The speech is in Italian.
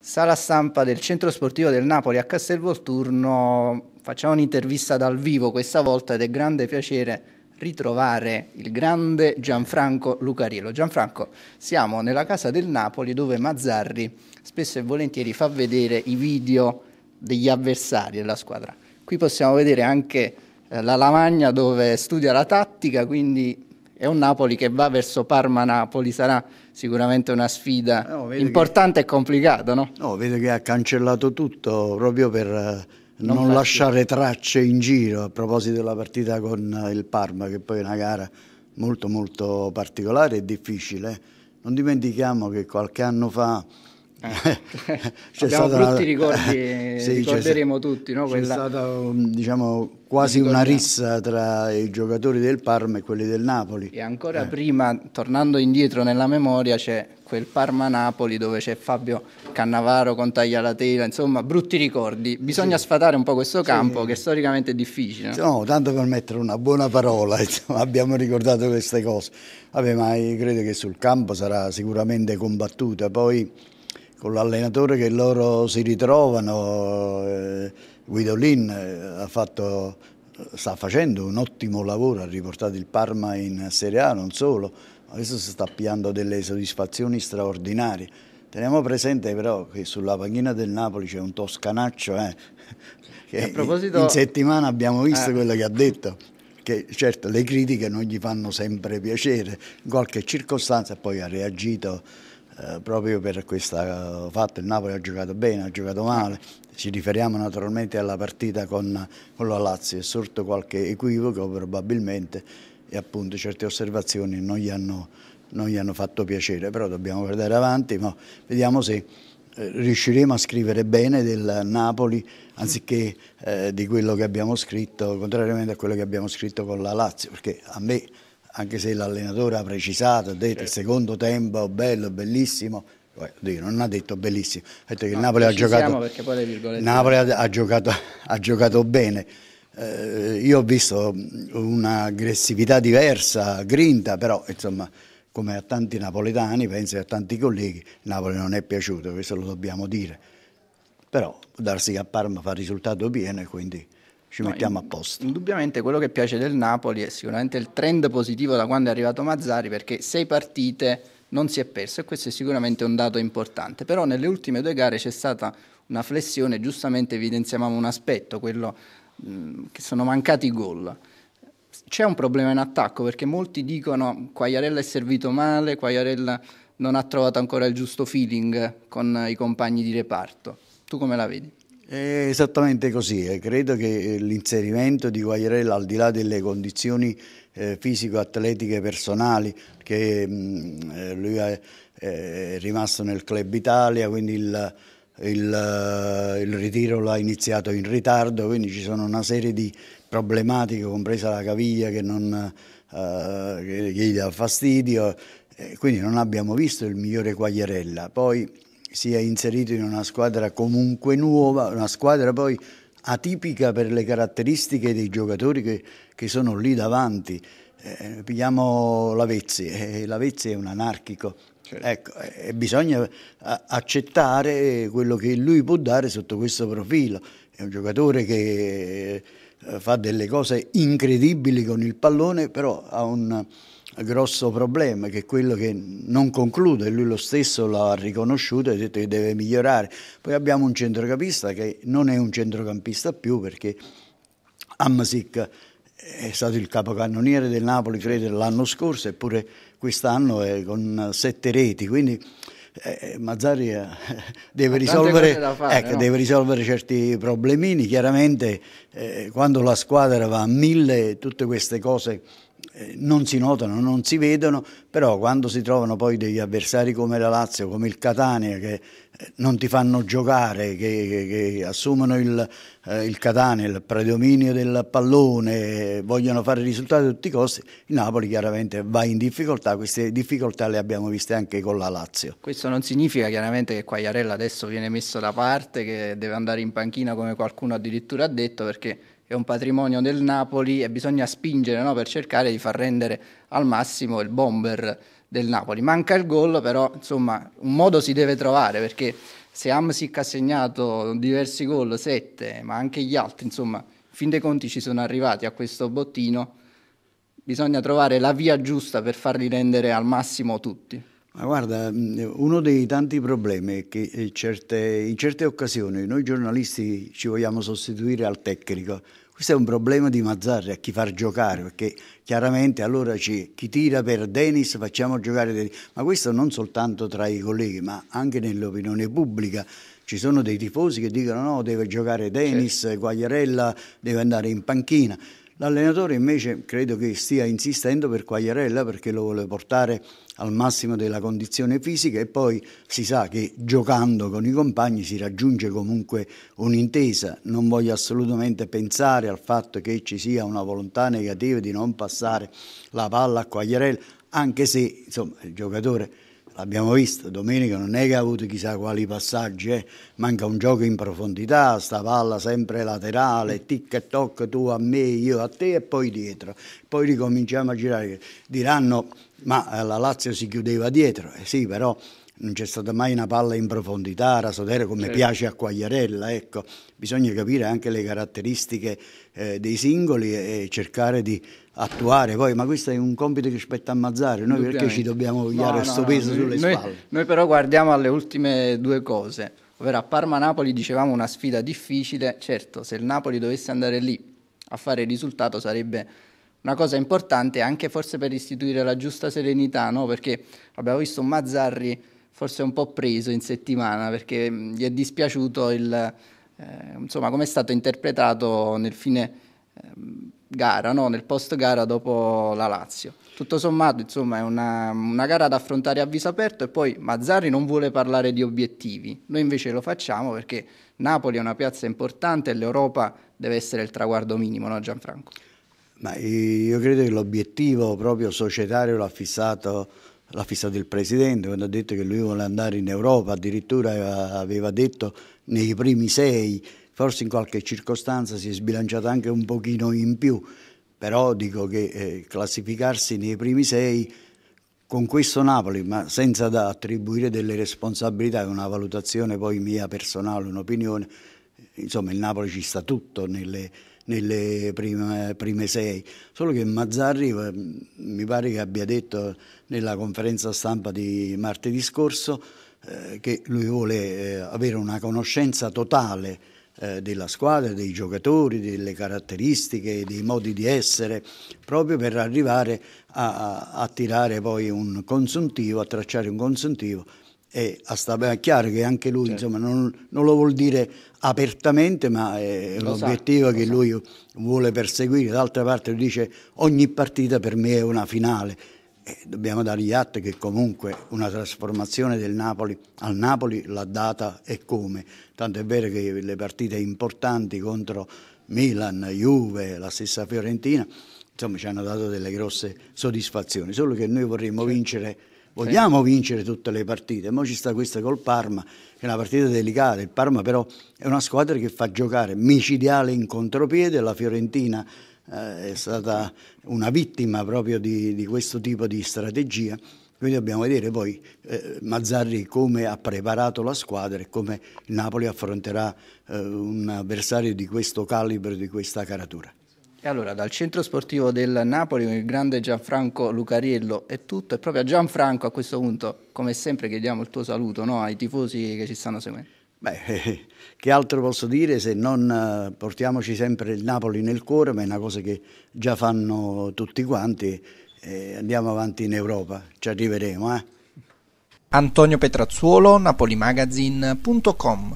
Sala stampa del centro sportivo del Napoli a Castelvolturno, facciamo un'intervista dal vivo questa volta ed è grande piacere ritrovare il grande Gianfranco Lucariello. Gianfranco, siamo nella casa del Napoli dove Mazzarri spesso e volentieri fa vedere i video degli avversari della squadra. Qui possiamo vedere anche eh, la lavagna dove studia la tattica, quindi è un Napoli che va verso Parma-Napoli, sarà sicuramente una sfida eh, no, importante che... e complicata, no? No, vedo che ha cancellato tutto proprio per eh, non, non lasciare tracce in giro a proposito della partita con eh, il Parma, che poi è una gara molto molto particolare e difficile. Non dimentichiamo che qualche anno fa eh. c'è Abbiamo stata, brutti ricordi, sì, ricorderemo tutti. No? Quella... C'è stata diciamo, quasi una rissa tra i giocatori del Parma e quelli del Napoli. E ancora eh. prima, tornando indietro nella memoria, c'è quel Parma-Napoli dove c'è Fabio Cannavaro con Taglialatela, insomma brutti ricordi. Bisogna sì. sfatare un po' questo campo sì. che storicamente è difficile. No, tanto per mettere una buona parola, insomma, abbiamo ricordato queste cose. Vabbè, ma credo che sul campo sarà sicuramente combattuta, poi con l'allenatore che loro si ritrovano, eh, Guidolin eh, ha fatto, sta facendo un ottimo lavoro, ha riportato il Parma in Serie A, non solo, adesso si sta piando delle soddisfazioni straordinarie. Teniamo presente però che sulla panchina del Napoli c'è un toscanaccio, eh, che in settimana abbiamo visto eh. quello che ha detto che certo le critiche non gli fanno sempre piacere, in qualche circostanza poi ha reagito eh, proprio per questo eh, fatto. Il Napoli ha giocato bene, ha giocato male, ci riferiamo naturalmente alla partita con, con la Lazio, è sorto qualche equivoco probabilmente e appunto certe osservazioni non gli hanno, non gli hanno fatto piacere, però dobbiamo guardare avanti, ma vediamo se eh, riusciremo a scrivere bene del Napoli anziché eh, di quello che abbiamo scritto, contrariamente a quello che abbiamo scritto con la Lazio, perché a me anche se l'allenatore ha precisato, ha detto certo. il secondo tempo bello, bellissimo, Dio, non ha detto bellissimo, ha detto che no, Napoli, ha giocato, Napoli ha, ha giocato, ha giocato bene. Eh, io ho visto mm, un'aggressività diversa, grinta, però insomma come a tanti napoletani, penso a tanti colleghi, Napoli non è piaciuto, questo lo dobbiamo dire. Però darsi che a Parma fa risultato pieno e quindi ci no, mettiamo a posto. Indubbiamente quello che piace del Napoli è sicuramente il trend positivo da quando è arrivato Mazzari perché sei partite non si è perso e questo è sicuramente un dato importante, però nelle ultime due gare c'è stata una flessione, giustamente evidenziavamo un aspetto, quello mh, che sono mancati i gol. C'è un problema in attacco perché molti dicono Quagliarella è servito male, Quagliarella non ha trovato ancora il giusto feeling con i compagni di reparto. Tu come la vedi? È esattamente così, eh. credo che eh, l'inserimento di Guagliarella al di là delle condizioni eh, fisico-atletiche personali che mm, lui è, rimasto nel Club Italia, quindi il, il, il ritiro l'ha iniziato in ritardo, quindi ci sono una serie di problematiche, compresa la caviglia che, non, che gli dà fastidio, quindi non abbiamo visto il migliore Quagliarella. Poi si è inserito in una squadra comunque nuova, una squadra poi atipica per le caratteristiche dei giocatori che, che sono lì davanti. Eh, pigliamo Lavezzi, eh, Lavezzi è un anarchico, certo. ecco, eh, bisogna accettare quello che lui può dare sotto questo profilo. È un giocatore che eh, fa delle cose incredibili con il pallone, però ha un grosso problema, che è quello che non conclude, lui lo stesso l'ha riconosciuto e ha detto che deve migliorare. Poi abbiamo un centrocampista che non è un centrocampista più perché Amasic è stato il capocannoniere del Napoli, credo, l'anno scorso, eppure quest'anno è con sette reti, quindi... Eh, Mazzari eh, deve, risolvere, fare, ecco, no? deve risolvere, certi problemini. Chiaramente eh, quando la squadra va a mille tutte queste cose eh, non si notano, non si vedono, però quando si trovano poi degli avversari come la Lazio, come il Catania, che eh, non ti fanno giocare, che, che, che assumono il, eh, il, Catania, il predominio del pallone, vogliono fare risultati a tutti i costi, il Napoli chiaramente va in difficoltà, queste difficoltà le abbiamo viste anche con la Lazio. Questo non significa chiaramente che Quagliarella adesso viene messo da parte, che deve andare in panchina come qualcuno addirittura ha detto, perché è un patrimonio del Napoli e bisogna spingere no, per cercare di far rendere al massimo il bomber del Napoli. Manca il gol, però insomma un modo si deve trovare perché se Amsic ha segnato diversi gol, sette, ma anche gli altri, insomma, fin dei conti ci sono arrivati a questo bottino. Bisogna trovare la via giusta per farli rendere al massimo tutti. Ma guarda, mm, uno dei tanti problemi è che eh, certe, in certe occasioni noi giornalisti ci vogliamo sostituire al tecnico. Questo è un problema di Mazzarri, a chi far giocare, perché chiaramente allora chi tira per Denis facciamo giocare Denis, ma questo non soltanto tra i colleghi, ma anche nell'opinione pubblica. Ci sono dei tifosi che dicono no, deve giocare Denis, certo. Guagliarella deve andare in panchina. L'allenatore invece credo che stia insistendo per Quagliarella perché lo vuole portare al massimo della condizione fisica e poi si sa che giocando con i compagni si raggiunge comunque un'intesa. Non voglio assolutamente pensare al fatto che ci sia una volontà negativa di non passare la palla a Quagliarella, anche se insomma, il giocatore l'abbiamo visto, domenica non è che ha avuto chissà quali passaggi, eh. manca un gioco in profondità, sta palla sempre laterale, tic e toc tu a me, io a te e poi dietro, poi ricominciamo a girare, diranno ma eh, la Lazio si chiudeva dietro, eh sì però non c'è stata mai una palla in profondità, Rasodere come certo. piace a Quagliarella, ecco, bisogna capire anche le caratteristiche eh, dei singoli e cercare di attuare poi, ma questo è un compito che spetta a Mazzari, noi perché ci dobbiamo pigliare questo no, no, peso no, sulle noi, spalle? Noi però guardiamo alle ultime due cose, ovvero a Parma-Napoli dicevamo una sfida difficile, certo se il Napoli dovesse andare lì a fare il risultato sarebbe una cosa importante anche forse per istituire la giusta serenità, perché abbiamo visto Mazzarri forse un po' preso in settimana perché gli è dispiaciuto il, eh, insomma, come è stato interpretato nel fine Ehm, gara, no? nel post gara dopo la Lazio. Tutto sommato, insomma, è una, una, gara da affrontare a viso aperto e poi Mazzarri non vuole parlare di obiettivi. Noi invece lo facciamo perché Napoli è una piazza importante e l'Europa deve essere il traguardo minimo, no Gianfranco? Ma io credo che l'obiettivo proprio societario l'ha fissato, l'ha fissato il Presidente quando ha detto che lui vuole andare in Europa, addirittura aveva detto nei primi sei forse in qualche circostanza si è sbilanciata anche un pochino in più, però dico che eh, classificarsi nei primi sei con questo Napoli, ma senza attribuire delle responsabilità, è una valutazione poi mia personale, un'opinione, insomma il Napoli ci sta tutto nelle, nelle prime, prime, sei, solo che Mazzarri eh, mi pare che abbia detto nella conferenza stampa di martedì scorso eh, che lui vuole eh, avere una conoscenza totale eh, della squadra, dei giocatori, delle caratteristiche, dei modi di essere, proprio per arrivare a, a, tirare poi un consuntivo, a tracciare un consuntivo e a stare chiaro che anche lui certo. insomma, non, non, lo vuol dire apertamente ma è l'obiettivo un obiettivo che sa. lui vuole perseguire d'altra parte lui dice ogni partita per me è una finale e dobbiamo dargli atto che comunque una trasformazione del Napoli al Napoli l'ha data e come. Tanto è vero che le partite importanti contro Milan, Juve, la stessa Fiorentina, insomma ci hanno dato delle grosse soddisfazioni, solo che noi vorremmo certo. sì. vincere vogliamo vincere tutte le partite. Mo ci sta questa col Parma, che è una partita delicata. Il Parma, però, è una squadra che fa giocare micidiale in contropiede. La Fiorentina eh, è stata una vittima proprio di, di, questo tipo di strategia. Quindi dobbiamo vedere poi eh, Mazzarri come ha preparato la squadra e come il Napoli affronterà eh, un avversario di questo calibro, di questa caratura. E allora, dal centro sportivo del Napoli con il grande Gianfranco Lucariello è tutto. E proprio a Gianfranco a questo punto, come sempre, chiediamo il tuo saluto no? ai tifosi che ci stanno seguendo. Beh, eh, che altro posso dire se non eh, portiamoci sempre il Napoli nel cuore, ma è una cosa che già fanno tutti quanti. Eh, andiamo avanti in Europa, ci arriveremo. Eh? Antonio Petrazzuolo, napolimagazine.com